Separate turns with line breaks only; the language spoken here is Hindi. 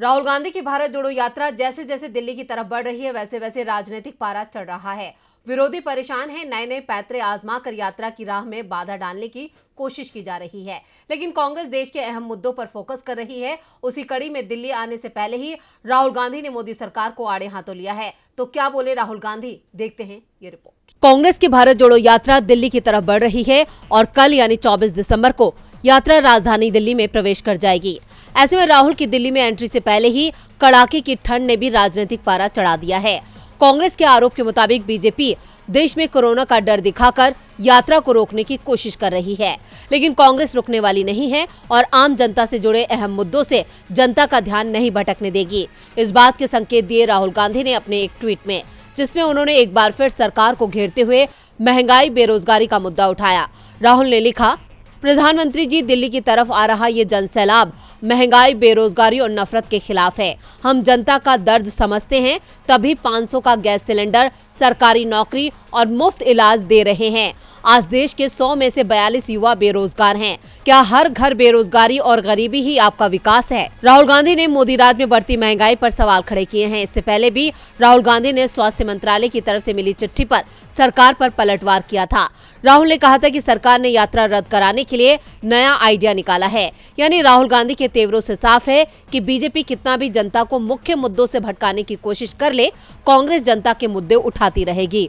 राहुल गांधी की भारत जोड़ो यात्रा जैसे जैसे दिल्ली की तरफ बढ़ रही है वैसे वैसे राजनीतिक पारा चढ़ रहा है विरोधी परेशान हैं नए नए पैतरे आजमा कर यात्रा की राह में बाधा डालने की कोशिश की जा रही है लेकिन कांग्रेस देश के अहम मुद्दों पर फोकस कर रही है उसी कड़ी में दिल्ली आने से पहले ही राहुल गांधी ने मोदी सरकार को आड़े हाथों लिया है तो क्या बोले राहुल गांधी देखते हैं ये रिपोर्ट कांग्रेस की भारत जोड़ो यात्रा दिल्ली की तरफ बढ़ रही है और कल यानी चौबीस दिसम्बर को यात्रा राजधानी दिल्ली में प्रवेश कर जाएगी ऐसे में राहुल की दिल्ली में एंट्री से पहले ही कड़ाके की ठंड ने भी राजनीतिक पारा चढ़ा दिया है कांग्रेस के आरोप के मुताबिक बीजेपी देश में कोरोना का डर दिखाकर यात्रा को रोकने की कोशिश कर रही है लेकिन कांग्रेस रुकने वाली नहीं है और आम जनता से जुड़े अहम मुद्दों से जनता का ध्यान नहीं भटकने देगी इस बात के संकेत दिए राहुल गांधी ने अपने एक ट्वीट में जिसमें उन्होंने एक बार फिर सरकार को घेरते हुए महंगाई बेरोजगारी का मुद्दा उठाया राहुल ने लिखा प्रधानमंत्री जी दिल्ली की तरफ आ रहा ये जन सैलाब महंगाई बेरोजगारी और नफरत के खिलाफ है हम जनता का दर्द समझते हैं तभी 500 का गैस सिलेंडर सरकारी नौकरी और मुफ्त इलाज दे रहे हैं आज देश के 100 में से 42 युवा बेरोजगार हैं। क्या हर घर बेरोजगारी और गरीबी ही आपका विकास है राहुल गांधी ने मोदी राज में बढ़ती महंगाई पर सवाल खड़े किए हैं इससे पहले भी राहुल गांधी ने स्वास्थ्य मंत्रालय की तरफ से मिली चिट्ठी पर सरकार पर पलटवार किया था राहुल ने कहा था कि सरकार ने यात्रा रद्द कराने के लिए नया आइडिया निकाला है यानी राहुल गांधी के तेवरों से साफ है कि बीजेपी कितना भी जनता को मुख्य मुद्दों से भटकाने की कोशिश कर ले कांग्रेस जनता के मुद्दे उठाती रहेगी